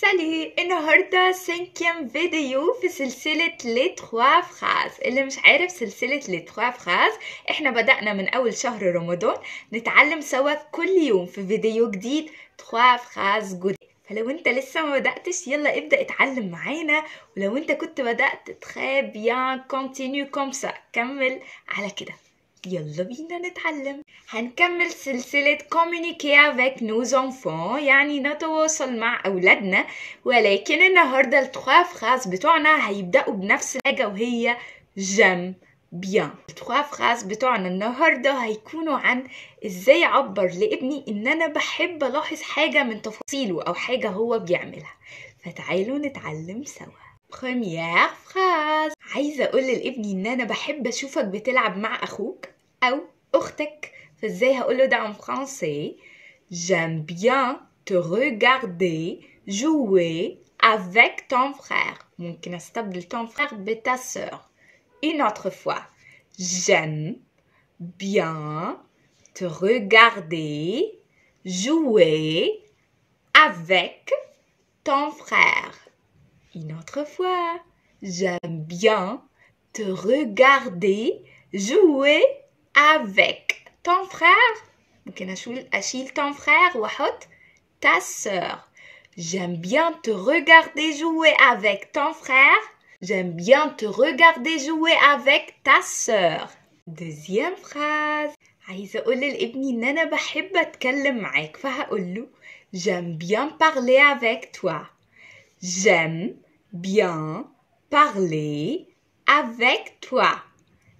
سالي النهاردة سنكيم فيديو في سلسلة لي تخوا فخاز اللي مش عارف سلسلة لي تخوا فخاز احنا بدأنا من أول شهر رمضان نتعلم سوا كل يوم في فيديو جديد تخوا فخاز جديد فلو انت لسه ما بدأتش يلا ابدأ اتعلم معانا ولو انت كنت بدأت تخي بيان كونتينيو كومسا كمل على كده يلا بينا نتعلم هنكمل سلسلة communiquer افيك نوز انفون يعني نتواصل مع أولادنا ولكن النهاردة التخوا فراز بتوعنا هيبدأوا بنفس الحاجة وهي جم بيان التخوا فراز بتوعنا النهاردة هيكونوا عن ازاي أعبر لابني إن أنا بحب ألاحظ حاجة من تفاصيله أو حاجة هو بيعملها فتعالوا نتعلم سوا بريمير فخاز عايزه اقول لابني ان انا بحب اشوفك بتلعب مع اخوك ou أختك faisait oh en français j'aime bien te regarder jouer avec ton frère ممكن de ton frère ta sœur une autre fois j'aime bien te regarder jouer avec ton frère une autre fois j'aime bien te regarder jouer avec ton frère ton frère ta sœur J'aime bien te regarder jouer avec ton frère. J'aime bien te regarder jouer avec ta sœur. Deuxième phrase. عايزة أقول لابني إن أنا J'aime bien parler avec toi. J'aime bien parler avec toi.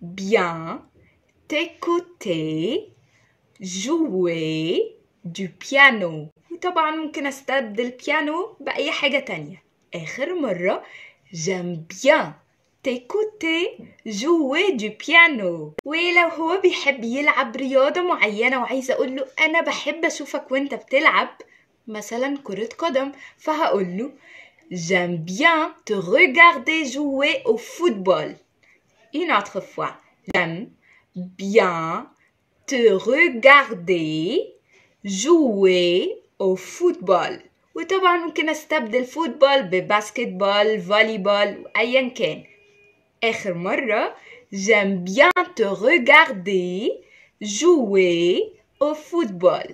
bien, t'écouter, jouer du piano وطبعا ممكن استبدل piano بأي حاجة تانية آخر مرة j'aime bien t'écouter jouer du piano ولو هو بيحب يلعب رياضة معينة وعايزة أقول له أنا بحب أشوفك وأنت بتلعب مثلا كرة قدم فهقول له j'aime bien te regarder jouer au football une autre fois. J'aime bien te regarder jouer au football. Ou tu vas nous un de football, de basketball, volleyball, rien fois, J'aime bien te regarder jouer au football.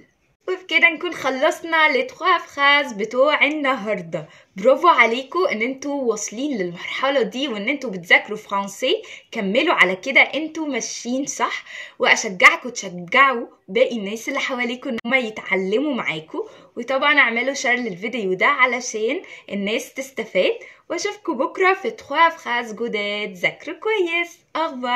وبكده نكون خلصنا لتخوا فخاز فراز بتوع النهارده برافو عليكو ان انتو واصلين للمرحله دي وان انتو بتذاكروا فرنسي كملوا على كده انتو ماشيين صح واشجعكو تشجعوا باقي الناس اللي حواليكو ان هم يتعلموا معاكو وطبعا اعملوا شير للفيديو ده علشان الناس تستفاد واشوفكو بكره في تخوا فراز جداد ذاكروا كويس اخبار